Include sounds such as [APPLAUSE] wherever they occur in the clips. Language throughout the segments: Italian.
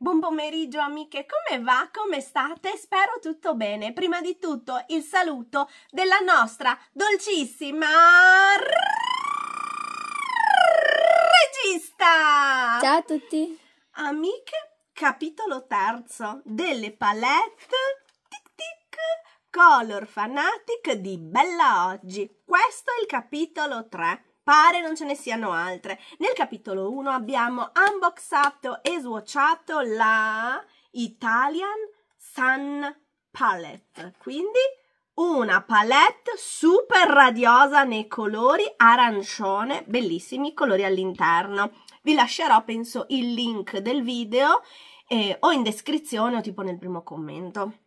Buon pomeriggio amiche, come va? Come state? Spero tutto bene. Prima di tutto il saluto della nostra dolcissima regista! Ciao a tutti! Amiche, capitolo terzo delle palette tic tic color fanatic di Bella Oggi. Questo è il capitolo 3 pare non ce ne siano altre. Nel capitolo 1 abbiamo unboxato e swatchato la Italian Sun Palette, quindi una palette super radiosa nei colori arancione, bellissimi colori all'interno. Vi lascerò, penso, il link del video eh, o in descrizione o tipo nel primo commento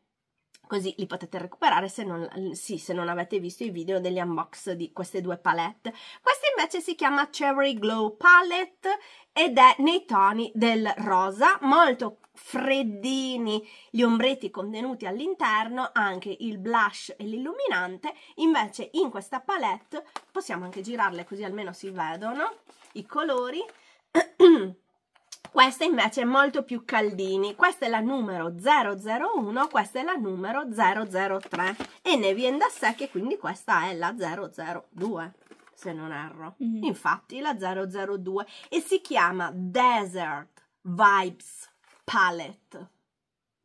così li potete recuperare se non, sì, se non avete visto i video degli unbox di queste due palette. Questa invece si chiama Cherry Glow Palette ed è nei toni del rosa, molto freddini gli ombretti contenuti all'interno, anche il blush e l'illuminante, invece in questa palette possiamo anche girarle così almeno si vedono i colori [CLEARS THROAT] questa invece è molto più caldini questa è la numero 001 questa è la numero 003 e ne viene da sé che quindi questa è la 002 se non erro mm -hmm. infatti la 002 e si chiama Desert Vibes Palette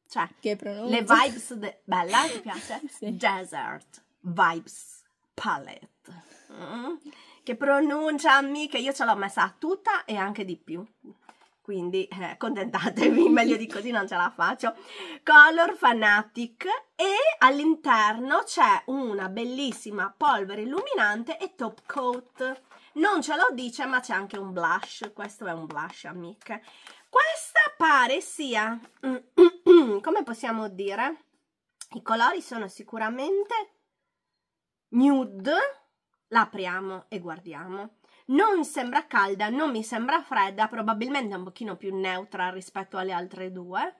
cioè che pronuncia. le vibes de- bella ti piace? [LAUGHS] sì. Desert Vibes Palette mm -hmm. che pronuncia amiche io ce l'ho messa tutta e anche di più quindi eh, contentatevi, [LAUGHS] meglio di così non ce la faccio, Color Fanatic e all'interno c'è una bellissima polvere illuminante e top coat. Non ce lo dice ma c'è anche un blush, questo è un blush amiche. Questa pare sia, [CLEARS THROAT] come possiamo dire, i colori sono sicuramente nude, l'apriamo e guardiamo non sembra calda, non mi sembra fredda, probabilmente è un pochino più neutra rispetto alle altre due.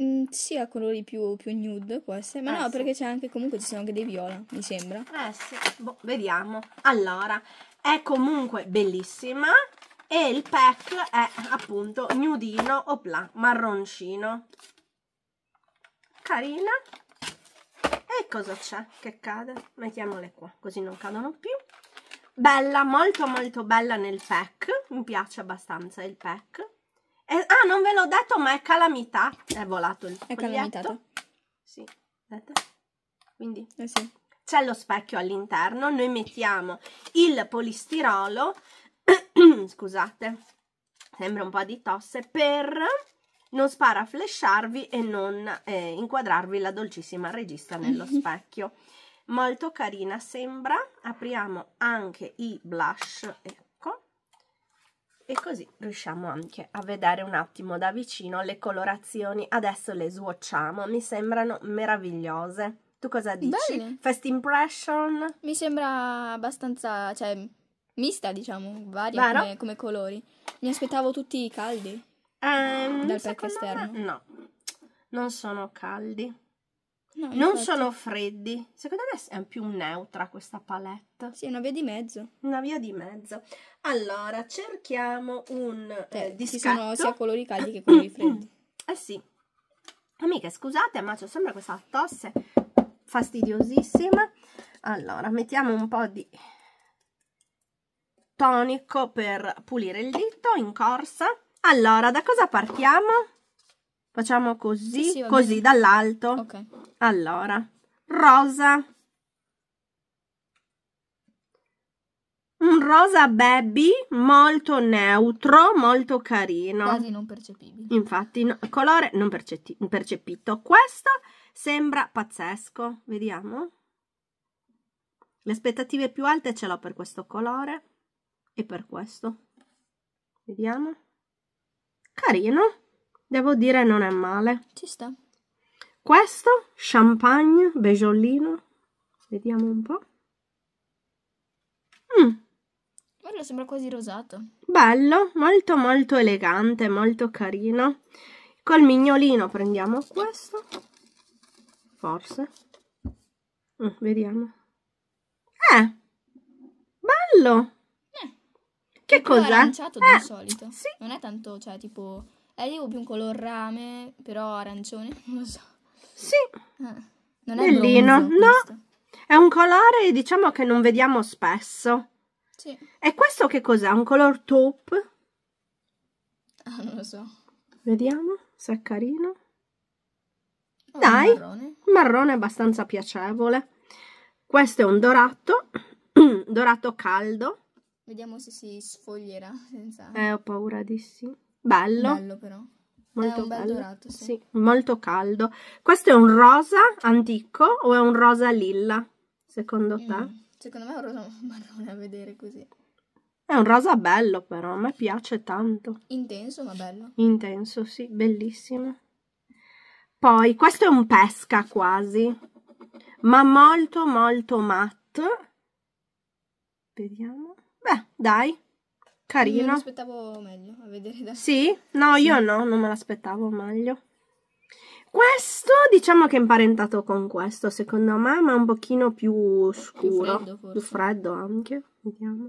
Mm, sì, ha colori più, più, nude, può essere, ma eh no, sì. perché c'è anche comunque ci sono anche dei viola, mi sembra. Eh sì, boh, vediamo. Allora, è comunque bellissima e il pack è appunto nudino, o opla, marroncino. Carina. E cosa c'è che cade? Mettiamole qua, così non cadono più bella, molto molto bella nel pack, mi piace abbastanza il pack. E, ah, non ve l'ho detto, ma è calamità, è volato il È calamitato. Sì, vedete? Quindi eh sì. c'è lo specchio all'interno, noi mettiamo il polistirolo, [CLEARS THROAT] scusate, sembra un po' di tosse, per non sparaflesciarvi e non eh, inquadrarvi la dolcissima regista nello [LAUGHS] specchio molto carina sembra apriamo anche i blush ecco e così riusciamo anche a vedere un attimo da vicino le colorazioni adesso le swatchiamo mi sembrano meravigliose tu cosa dici? Bene. First impression? Mi sembra abbastanza, cioè, mista, diciamo, varia come, come, colori. Mi aspettavo tutti caldi um, dal pack esterno. No, non sono caldi. No, non infatti. sono freddi. Secondo me è più neutra questa palette. Sì, una via di mezzo. Una via di mezzo. Allora, cerchiamo un eh, eh, cioè, discatto. Ci sono sia colori caldi che colori freddi. [CLEARS THROAT] Eh sì. Amiche, scusate, ma c'è sempre questa tosse fastidiosissima. Allora, mettiamo un po' di tonico per pulire il dito in corsa. Allora, da cosa partiamo? Facciamo così, sì, sì, così bene. dall'alto. Okay. Allora, rosa. Un rosa baby molto neutro, molto carino. Quasi non percepibile. Infatti, no, colore non percepito. Questo sembra pazzesco. Vediamo. Le aspettative più alte ce l'ho per questo colore e per questo. Vediamo. Carino. Devo dire non è male. Ci sta. Questo, champagne, bejolino. Vediamo un po'. Mm. Quello sembra quasi rosato. Bello, molto molto elegante, molto carino. Col mignolino prendiamo questo. Forse. Mm, vediamo. Eh, bello. Eh, che cos'è? È aranciato eh, di solito. Sì. Non è tanto, cioè, tipo è tipo più un color rame, però arancione, [LAUGHS] non lo so. Sì. Eh, non è Bellino, bronzo, no. È un colore, diciamo, che non vediamo spesso. Sì. E questo che cos'è? Un color taupe? Ah, non lo so. Vediamo se è carino. Oh, Dai, marrone. marrone abbastanza piacevole. Questo è un dorato, [CLEARS THROAT] dorato caldo. Vediamo se si sfoglierà senza... Eh, ho paura di sì. Bello. Bello però. Molto bello. Dorato, sì. sì. molto caldo. Questo è un rosa antico o è un rosa lilla, secondo mm, te? Secondo me è un rosa [LAUGHS] marrone a vedere così. È un rosa bello però, a me piace tanto. Intenso ma bello. Intenso, sì, bellissimo. Poi, questo è un pesca quasi, ma molto molto matte. Vediamo. Beh, dai, Carino. Me l'aspettavo meglio a vedere da Sì? No, sì. io no, non me l'aspettavo meglio. Questo diciamo che è imparentato con questo, secondo me, ma un pochino più scuro. Più freddo, più freddo anche. Vediamo.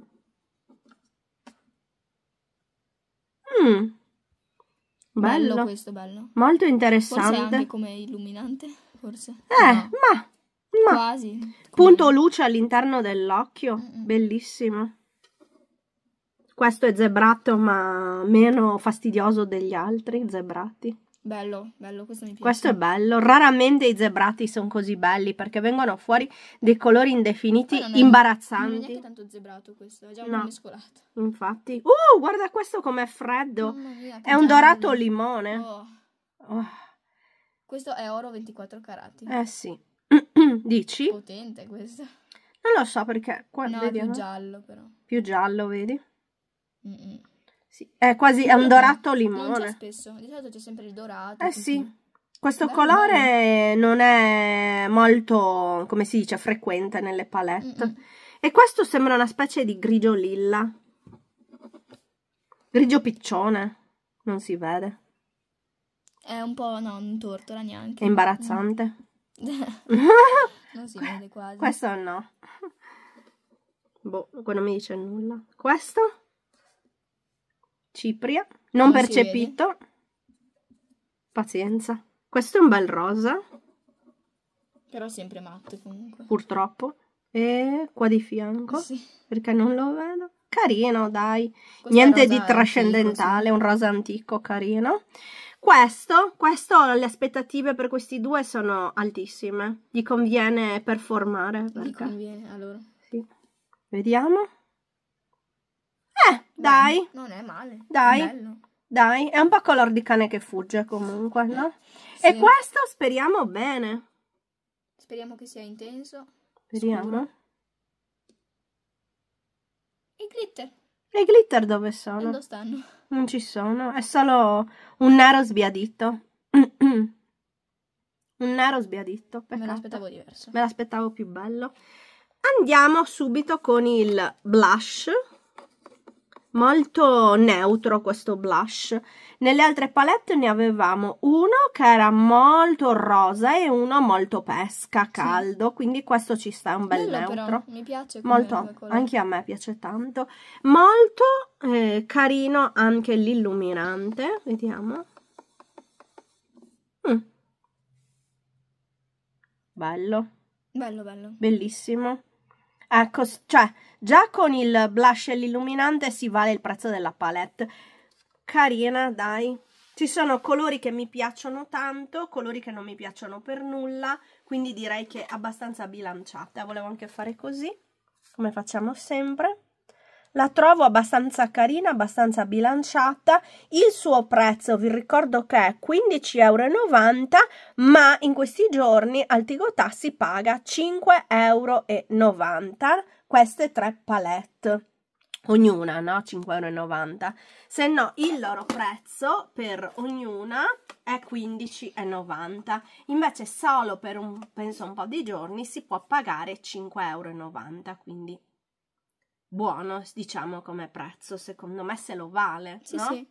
Mm. Bello. bello. questo, bello. Molto interessante. Forse anche come illuminante, forse. Eh, no. ma, ma. Quasi. Punto luce all'interno dell'occhio. Mm -mm. Bellissimo. Questo è zebrato ma meno fastidioso degli altri zebrati. Bello, bello, questo mi piace. Questo è bello. Raramente i zebrati sono così belli perché vengono fuori dei colori indefiniti, non è, imbarazzanti. Non è tanto zebrato questo, è già un no. mescolato. Infatti. Uh, guarda questo com'è freddo. Mia, è un dorato limone. Oh. Oh. Questo è oro 24 carati. Eh sì. [CLEARS THROAT] Dici? Potente questo. Non lo so perché... Qua, no, vediamo. è più giallo però. Più giallo, vedi? Sì, è quasi è un dorato limone. Non spesso, di solito c'è sempre il dorato. Eh sì. Questo Beh, colore bello. non è molto, come si dice, frequente nelle palette. Mm-mm. E questo sembra una specie di grigio lilla. Grigio piccione. Non si vede. È un po', no, non tortola neanche. È imbarazzante. [LAUGHS] non si vede quasi. Questo no. Boh, non mi dice nulla. Questo? Cipria, non, non percepito. Pazienza. Questo è un bel rosa. Però sempre matto comunque. Purtroppo. E qua di fianco, sì. perché non lo vedo. Carino, dai. Questa Niente di trascendentale, antico, sì. un rosa antico carino. Questo, questo, le aspettative per questi due sono altissime. Gli conviene performare. Perché... Gli conviene, allora. Sì. Vediamo. Eh, dai. No, non è male. Dai. Bello. Dai, è un po' color di cane che fugge comunque, no? Sì. E questo speriamo bene. Speriamo che sia intenso. Speriamo. Scuro. E glitter. E i glitter dove sono? Dove stanno? Non ci sono, è solo un nero sbiadito. [CLEARS THROAT] un nero sbiadito, peccato. Me l'aspettavo diverso. Me l'aspettavo più bello. Andiamo subito con il blush molto neutro questo blush. Nelle altre palette ne avevamo uno che era molto rosa e uno molto pesca caldo, sì. quindi questo ci sta un bel Bello neutro. Però, mi piace come, molto, come anche a me piace tanto. Molto eh, carino anche l'illuminante, vediamo. Mm. Bello. Bello, bello. Bellissimo. Ecco, cioè, già con il blush e l'illuminante si vale il prezzo della palette. Carina, dai. Ci sono colori che mi piacciono tanto, colori che non mi piacciono per nulla, quindi direi che è abbastanza bilanciata. Volevo anche fare così, come facciamo sempre la trovo abbastanza carina, abbastanza bilanciata. Il suo prezzo vi ricordo che è 15,90 euro, ma in questi giorni al Tigotà si paga 5,90 euro queste tre palette. Ognuna, no? 5,90 euro. Se no, il loro prezzo per ognuna è 15,90 euro. Invece solo per un, penso, un po' di giorni si può pagare 5,90 euro, quindi buono, diciamo, come prezzo, secondo me se lo vale, sì, no? Sì.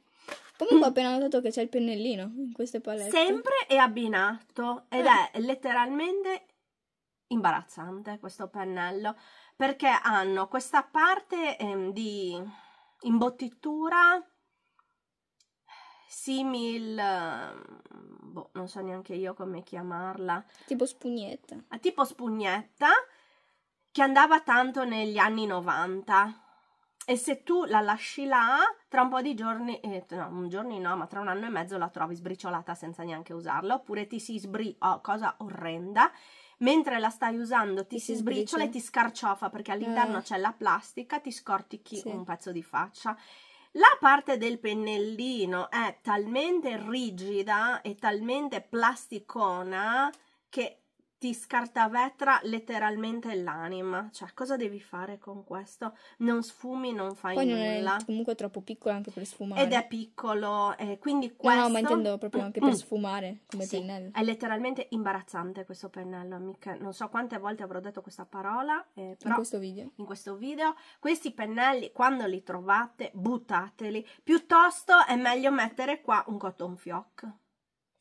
Comunque ho appena notato che c'è il pennellino in queste palette. Sempre è abbinato ed eh. è letteralmente imbarazzante questo pennello perché hanno questa parte eh, di imbottitura simil boh, non so neanche io come chiamarla tipo spugnetta ah, tipo spugnetta che andava tanto negli anni 90 e se tu la lasci là, tra un po' di giorni, eh, no, un giorno no, ma tra un anno e mezzo la trovi sbriciolata senza neanche usarla, oppure ti si sbri, oh, cosa orrenda, mentre la stai usando ti, ti si, sbriciola e ti scarciofa perché all'interno eh. c'è la plastica, ti scortichi sì. un pezzo di faccia. La parte del pennellino è talmente rigida e talmente plasticona che ti scartavetra letteralmente l'anima. Cioè, cosa devi fare con questo? Non sfumi, non fai Poi nulla. è comunque troppo piccolo anche per sfumare. Ed è piccolo, eh, quindi questo... No, ma intendo proprio anche per sfumare come sì, pennello. È letteralmente imbarazzante questo pennello, mica. Non so quante volte avrò detto questa parola. Eh, in questo video. In questo video. Questi pennelli, quando li trovate, buttateli. Piuttosto è meglio mettere qua un cotton fioc.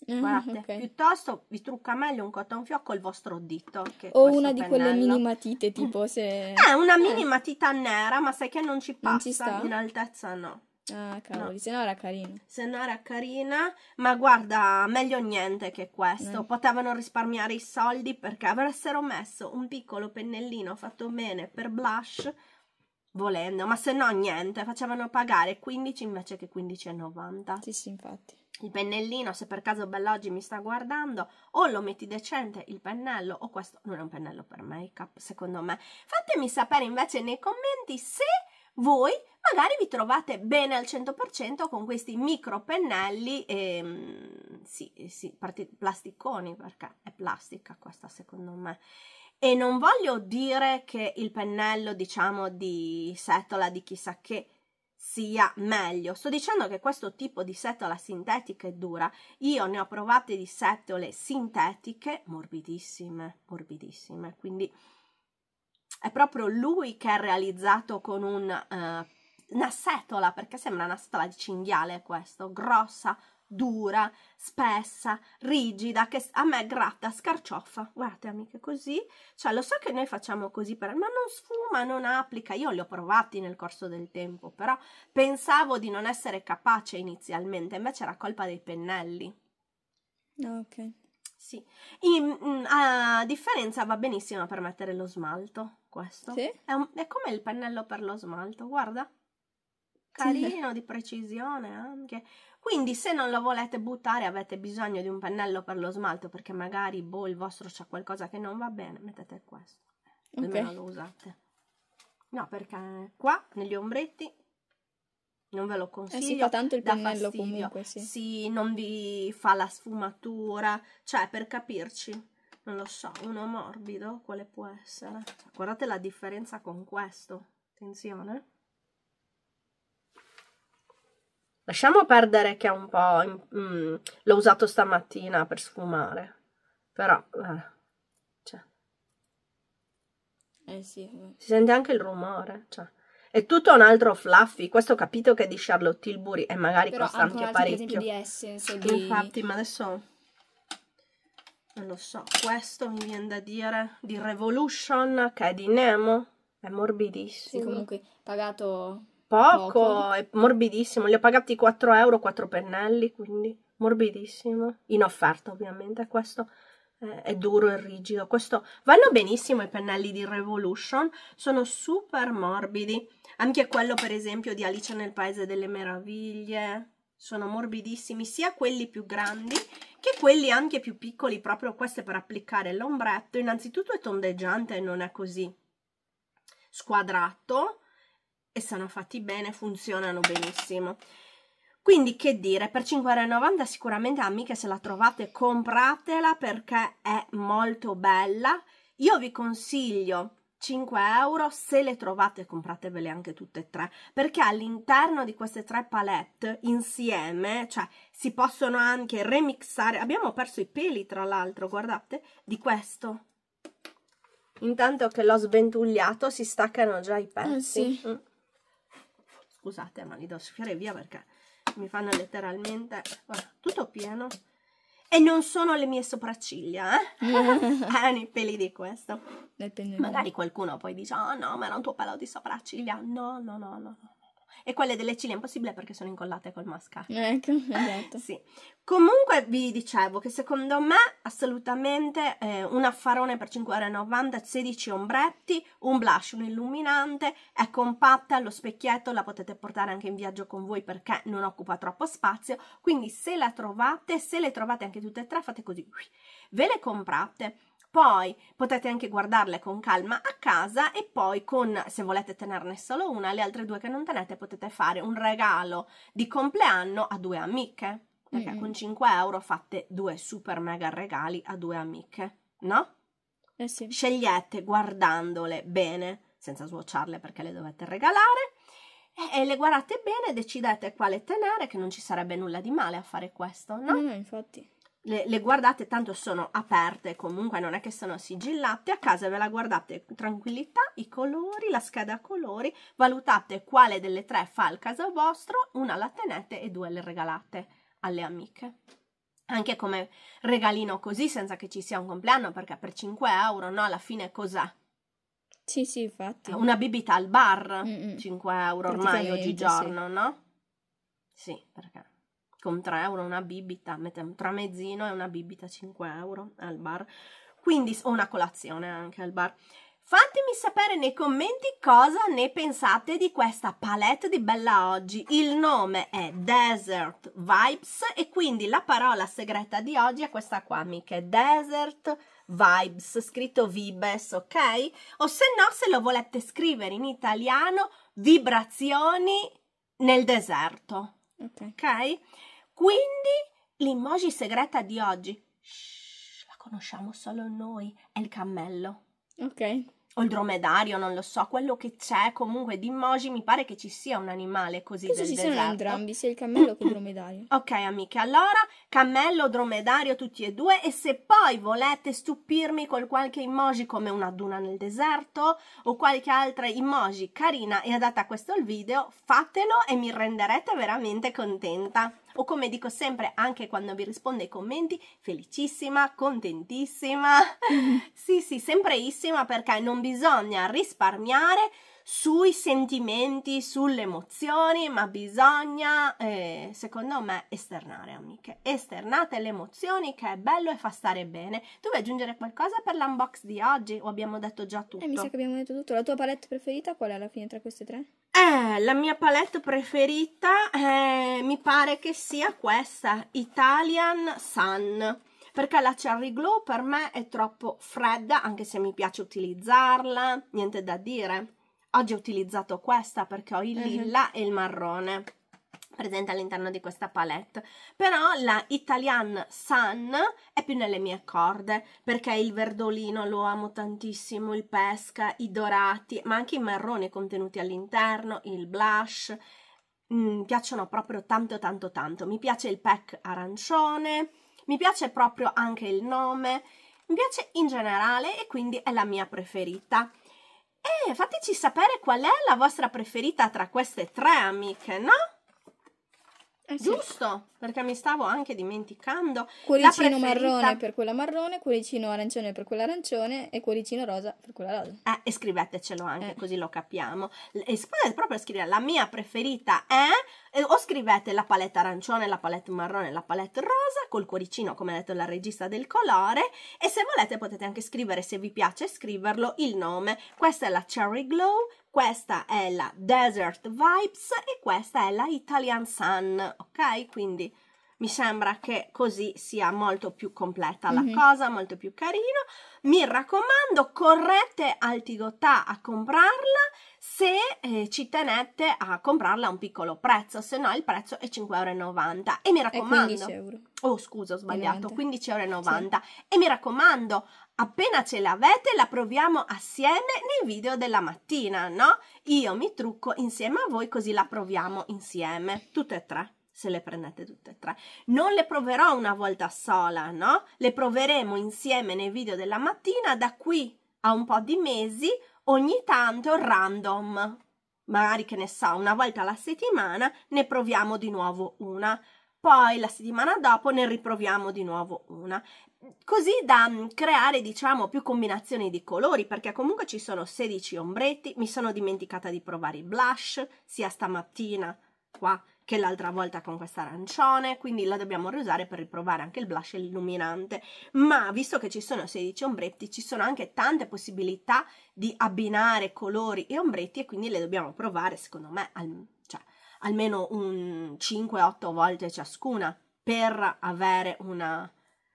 Guardate, [LAUGHS] okay. piuttosto vi trucca meglio un cotton fioc il vostro dito. o una di quelle mini matite, tipo [LAUGHS] se... Ah, eh, una mini eh. matita nera, ma sai che non ci passa, non ci sta? in altezza no. Ah, cavoli, no. se no era carina. Se no era carina, ma guarda, meglio niente che questo. Eh. Potevano risparmiare i soldi perché avessero messo un piccolo pennellino fatto bene per blush, volendo, ma se no niente, facevano pagare 15 invece che 15,90. Sì, sì, infatti il pennellino, se per caso Belloggi mi sta guardando, o lo metti decente il pennello, o questo non è un pennello per make up, secondo me. Fatemi sapere invece nei commenti se voi magari vi trovate bene al 100% con questi micro pennelli, ehm, sì, sì, plasticoni, perché è plastica questa secondo me. E non voglio dire che il pennello, diciamo, di setola, di chissà che, sia meglio. Sto dicendo che questo tipo di setola sintetica è dura. Io ne ho provate di setole sintetiche morbidissime, morbidissime, quindi è proprio lui che ha realizzato con un eh, una setola, perché sembra una setola di cinghiale questo, grossa, dura, spessa, rigida, che a me gratta, scarciofa. Guardate amiche, così, cioè lo so che noi facciamo così, per, ma non sfuma, non applica. Io li ho provati nel corso del tempo, però pensavo di non essere capace inizialmente, invece era colpa dei pennelli. Ah, ok. Sì, In, mm, a differenza va benissimo per mettere lo smalto, questo. Sì? È, un, è come il pennello per lo smalto, guarda carino, di precisione anche. Quindi se non lo volete buttare avete bisogno di un pennello per lo smalto perché magari boh, il vostro c'è qualcosa che non va bene, mettete questo, almeno okay. lo usate. No, perché qua negli ombretti non ve lo consiglio. Eh, si fa tanto il pennello comunque, sì. sì. non vi fa la sfumatura, cioè per capirci, non lo so, uno morbido quale può essere? Cioè, guardate la differenza con questo, attenzione. Lasciamo perdere che è un po'... Mm, l'ho usato stamattina per sfumare. Però, guarda. Cioè. Eh sì. Eh. Si sente anche il rumore, cioè. È tutto un altro fluffy. Questo ho capito che è di Charlotte Tilbury e magari Però costa anche, parecchio. anche di Essence eh, di... Infatti, ma adesso... Non lo so. Questo mi viene da dire di Revolution, che è di Nemo. È morbidissimo. Sì, comunque, pagato Poco, Poco. è morbidissimo. Li ho pagati 4 euro, 4 pennelli, quindi morbidissimo. In offerta, ovviamente. Questo eh, è duro e rigido. Questo vanno benissimo i pennelli di Revolution, sono super morbidi. Anche quello, per esempio, di Alice nel Paese delle Meraviglie. Sono morbidissimi, sia quelli più grandi che quelli anche più piccoli, proprio queste per applicare l'ombretto. Innanzitutto è tondeggiante e non è così squadrato e sono fatti bene, funzionano benissimo. Quindi che dire, per 5,90 euro sicuramente amiche se la trovate compratela perché è molto bella. Io vi consiglio 5 euro, se le trovate compratevele anche tutte e tre, perché all'interno di queste tre palette insieme, cioè si possono anche remixare, abbiamo perso i peli tra l'altro, guardate, di questo. Intanto che l'ho sventugliato si staccano già i pezzi. Eh sì. mm scusate ma li devo soffiare via perché mi fanno letteralmente tutto pieno e non sono le mie sopracciglia, eh? [LAUGHS] Ah, erano i peli di questo. Magari qualcuno poi dice, oh no, ma era un tuo pelo di sopracciglia. No, no, no, no, no e quelle delle ciglia è impossibile perché sono incollate col mascara. Eh, ecco, esatto. [LAUGHS] sì. Comunque vi dicevo che secondo me assolutamente eh, un affarone per 5,90€, 16 ombretti, un blush, un illuminante, è compatta, lo specchietto la potete portare anche in viaggio con voi perché non occupa troppo spazio, quindi se la trovate, se le trovate anche tutte e tre fate così, ve le comprate poi potete anche guardarle con calma a casa e poi con, se volete tenerne solo una, le altre due che non tenete potete fare un regalo di compleanno a due amiche, perché mm. con 5 euro fate due super mega regali a due amiche, no? Eh sì. Scegliete guardandole bene, senza sbocciarle perché le dovete regalare, e, e, le guardate bene, decidete quale tenere, che non ci sarebbe nulla di male a fare questo, no? No, mm, infatti le, le, guardate, tanto sono aperte comunque, non è che sono sigillate, a casa ve la guardate tranquillità, i colori, la scheda colori, valutate quale delle tre fa il caso vostro, una la tenete e due le regalate alle amiche. Anche come regalino così, senza che ci sia un compleanno, perché per 5 euro, no, alla fine cos'è? Sì, sì, infatti. Una bibita al bar, Mm-mm. 5 mm. euro ormai oggigiorno, sì. no? Sì, perché con 3 euro una bibita, mettiamo tramezzino e una bibita 5 euro al bar, quindi o una colazione anche al bar. Fatemi sapere nei commenti cosa ne pensate di questa palette di Bella Oggi. Il nome è Desert Vibes e quindi la parola segreta di oggi è questa qua, amiche, Desert Vibes, scritto Vibes, ok? O se no, se lo volete scrivere in italiano, vibrazioni nel deserto, ok? okay? Quindi l'emoji segreta di oggi, shh, la conosciamo solo noi, è il cammello. Ok. O il dromedario, non lo so, quello che c'è comunque di emoji, mi pare che ci sia un animale così Penso del ci deserto. siano entrambi, sia il cammello che il dromedario. [CLEARS THROAT] Ok amiche, allora cammello, dromedario, tutti e due e se poi volete stupirmi con qualche emoji come una duna nel deserto o qualche altra emoji carina e adatta a questo video, fatelo e mi renderete veramente contenta o come dico sempre anche quando vi rispondo ai commenti, felicissima, contentissima. [LAUGHS] sì, sì, sempreissima perché non bisogna risparmiare sui sentimenti, sulle emozioni, ma bisogna, eh, secondo me, esternare, amiche. Esternate le emozioni, che è bello e fa stare bene. Tu vuoi aggiungere qualcosa per l'unbox di oggi? O abbiamo detto già tutto? Eh, mi sa che abbiamo detto tutto. La tua palette preferita qual è alla fine tra queste tre? Eh, la mia palette preferita eh, mi pare che sia questa, Italian Sun perché la Cherry Glow per me è troppo fredda, anche se mi piace utilizzarla, niente da dire. Oggi ho utilizzato questa perché ho il mhm. lilla uh -huh. e il marrone presente all'interno di questa palette però la Italian Sun è più nelle mie corde perché il verdolino lo amo tantissimo il pesca, i dorati ma anche i marroni contenuti all'interno il blush mi mm, piacciono proprio tanto tanto tanto mi piace il pack arancione mi piace proprio anche il nome mi piace in generale e quindi è la mia preferita e eh, fateci sapere qual è la vostra preferita tra queste tre amiche, no? Eh sì. Giusto, perché mi stavo anche dimenticando. Cuoricino marrone per quella marrone, cuoricino arancione per quella arancione e cuoricino rosa per quella rosa. Eh, e scrivetecelo anche eh. così lo capiamo. E proprio scrivere la mia preferita è eh, o scrivete la palette arancione, la palette marrone, la palette rosa col cuoricino come ha detto la regista del colore e se volete potete anche scrivere se vi piace scriverlo il nome. Questa è la Cherry Glow, questa è la Desert Vibes e questa è la Italian Sun, ok? Quindi mi sembra che così sia molto più completa la mm -hmm. cosa, molto più carino. Mi raccomando, correte al a comprarla se eh, ci tenete a comprarla a un piccolo prezzo, se no il prezzo è 5,90 euro. e mi raccomando... E 15 euro. Oh scusa, ho sbagliato, 15,90€ sì. e mi raccomando, appena ce l'avete la proviamo assieme nei video della mattina, no? Io mi trucco insieme a voi così la proviamo insieme, tutte e tre se le prendete tutte e tre. Non le proverò una volta sola, no? Le proveremo insieme nei video della mattina da qui a un po' di mesi ogni tanto random. Magari che ne so, una volta alla settimana ne proviamo di nuovo una, poi la settimana dopo ne riproviamo di nuovo una. Così da mm, creare, diciamo, più combinazioni di colori, perché comunque ci sono 16 ombretti, mi sono dimenticata di provare i blush, sia stamattina qua che l'altra volta con questo arancione, quindi la dobbiamo riusare per riprovare anche il blush illuminante. Ma visto che ci sono 16 ombretti, ci sono anche tante possibilità di abbinare colori e ombretti e quindi le dobbiamo provare, secondo me, al, cioè, almeno 5-8 volte ciascuna per avere una,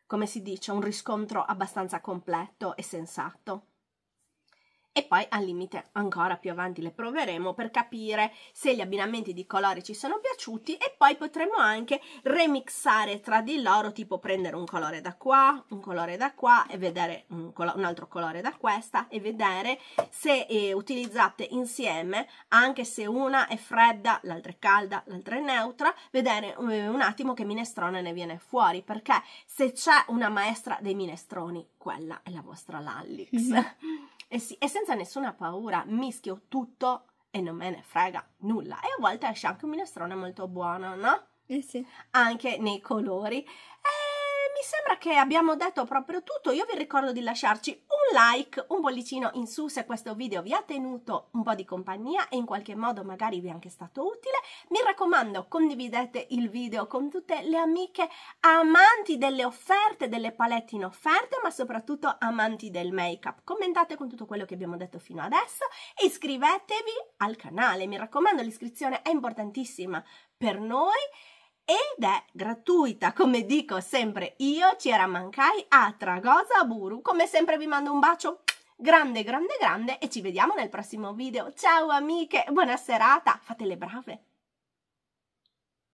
come si dice, un riscontro abbastanza completo e sensato. E poi al limite ancora più avanti le proveremo per capire se gli abbinamenti di colori ci sono piaciuti e poi potremo anche remixare tra di loro, tipo prendere un colore da qua, un colore da qua e vedere un, un altro colore da questa e vedere se eh, utilizzate insieme, anche se una è fredda, l'altra è calda, l'altra è neutra, vedere eh, un attimo che minestrone ne viene fuori, perché se c'è una maestra dei minestroni, quella è la vostra Lallix. [LAUGHS] e, sì, e senza nessuna paura mischio tutto e non me ne frega nulla. E a volte esce anche un minestrone molto buono, no? Eh sì. Anche nei colori. E mi sembra che abbiamo detto proprio tutto. Io vi ricordo di lasciarci like, un bollicino in su se questo video vi ha tenuto un po' di compagnia e in qualche modo magari vi è anche stato utile. Mi raccomando, condividete il video con tutte le amiche amanti delle offerte, delle palette in offerta, ma soprattutto amanti del make-up. Commentate con tutto quello che abbiamo detto fino adesso e iscrivetevi al canale. Mi raccomando, l'iscrizione è importantissima per noi ed è gratuita, come dico sempre io, Ciera era mancai a Tragosa Buru. Come sempre vi mando un bacio grande, grande, grande e ci vediamo nel prossimo video. Ciao amiche, buona serata, fate le brave!